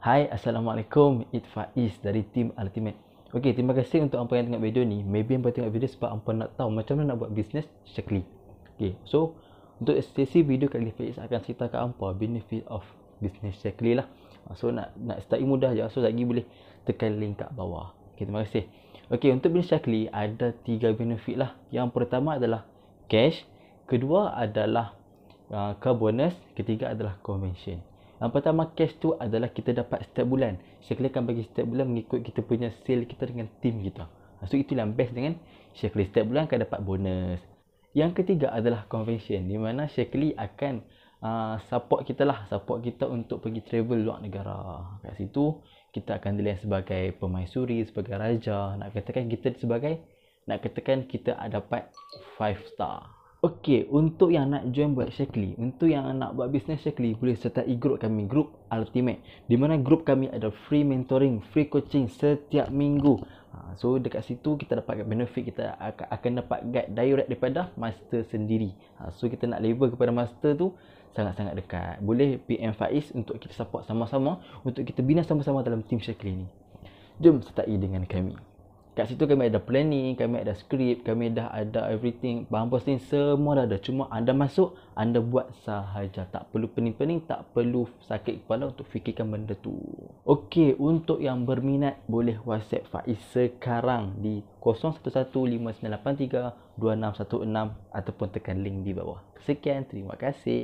Hai Assalamualaikum It Faiz dari Team Ultimate Ok terima kasih untuk apa yang tengok video ni Maybe apa tengok video sebab apa nak tahu macam mana nak buat bisnes secara Ok so untuk sesi video kali ni Faiz akan cerita ke apa benefit of bisnes secara lah ah, So nak nak start mudah je so lagi boleh tekan link kat bawah Ok terima kasih Ok untuk bisnes secara ada tiga benefit lah Yang pertama adalah cash Kedua adalah uh, ah, ke bonus Ketiga adalah convention yang pertama cash tu adalah kita dapat setiap bulan. Syekh akan bagi setiap bulan mengikut kita punya sale kita dengan team kita. Ha, so itulah best dengan Syekh setiap bulan akan dapat bonus. Yang ketiga adalah convention di mana Syekh akan uh, support kita lah. Support kita untuk pergi travel luar negara. Kat situ kita akan dilihat sebagai pemain suri, sebagai raja. Nak katakan kita sebagai, nak katakan kita dapat 5 star. Okey, untuk yang nak join buat Shakli, untuk yang nak buat bisnes Shakli, boleh sertai grup kami, grup Ultimate. Di mana grup kami ada free mentoring, free coaching setiap minggu. Ha, so, dekat situ kita dapat benefit, kita akan dapat guide direct daripada master sendiri. Ha, so, kita nak level kepada master tu sangat-sangat dekat. Boleh PM Faiz untuk kita support sama-sama, untuk kita bina sama-sama dalam team Shakli ni. Jom sertai dengan kami. Kat situ kami ada planning, kami ada skrip, kami dah ada everything. Bahan posting semua dah ada. Cuma anda masuk, anda buat sahaja. Tak perlu pening-pening, tak perlu sakit kepala untuk fikirkan benda tu. Okey, untuk yang berminat boleh WhatsApp Faiz sekarang di 011-5983-2616 ataupun tekan link di bawah. Sekian, terima kasih.